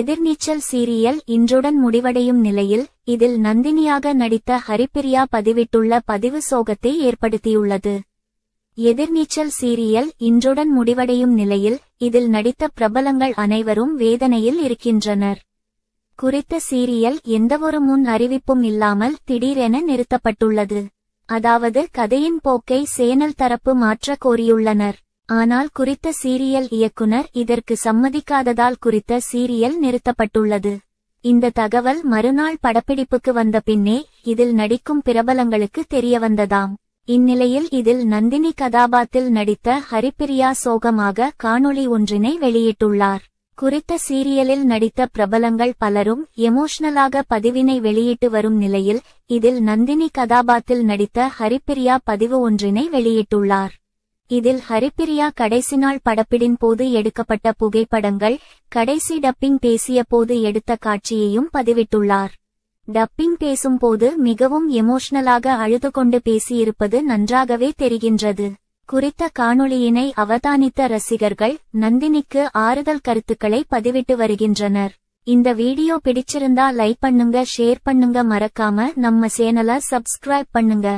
எதிர்நீச்சல் serial இன்றுடன் முடிவடையும் நிலையில் இதில் நந்தினியாக நடித்த ஹரிப்பிரியா பதிவிட்டுள்ள பதிவு சோகத்தை ஏற்படுத்தியுள்ளது எதிர்நீச்சல் சீரியல் இன்றுடன் முடிவடையும் நிலையில் இதில் நடித்த பிரபலங்கள் அனைவரும் வேதனையில் இருக்கின்றனர் குறித்த சீரியல் எந்தவொரு முன் அறிவிப்பும் இல்லாமல் திடீரென நிறுத்தப்பட்டுள்ளது அதாவது கதையின் போக்கை சேனல் தரப்பு மாற்ற கோரியுள்ளனர் ஆனால் குறித்த சீரியல் இயக்குனர் இதற்கு சம்மதிக்காததால் குறித்த சீரியல் நிறுத்தப்பட்டுள்ளது இந்த தகவல் மறுநாள் படப்பிடிப்புக்கு வந்த பின்னே இதில் நடிக்கும் பிரபலங்களுக்கு தெரியவந்ததாம் இந்நிலையில் இதில் நந்தினி கதாபாத்தில் நடித்த ஹரிப்பிரியா சோகமாக காணொளி ஒன்றினை வெளியிட்டுள்ளார் குறித்த சீரியலில் நடித்த பிரபலங்கள் பலரும் எமோஷனலாக பதிவினை வெளியிட்டு வரும் நிலையில் இதில் நந்தினி கதாபாத்தில் நடித்த ஹரிப்பிரியா பதிவு ஒன்றினை வெளியிட்டுள்ளார் இதில் ஹரிப்பிரியா கடைசி நாள் படப்பிடின் போது எடுக்கப்பட்ட புகைப்படங்கள் கடைசி டப்பிங் பேசிய போது எடுத்த காட்சியையும் பதிவிட்டுள்ளார் டப்பிங் பேசும்போது மிகவும் எமோஷனலாக அழுது கொண்டு பேசியிருப்பது நன்றாகவே தெரிகின்றது குறித்த காணொளியினை அவதானித்த ரசிகர்கள் நந்தினிக்கு ஆறுதல் கருத்துக்களை பதிவிட்டு வருகின்றனர் இந்த வீடியோ பிடிச்சிருந்தா லைக் பண்ணுங்க ஷேர் பண்ணுங்க மறக்காம நம்ம சேனலை சப்ஸ்கிரைப் பண்ணுங்க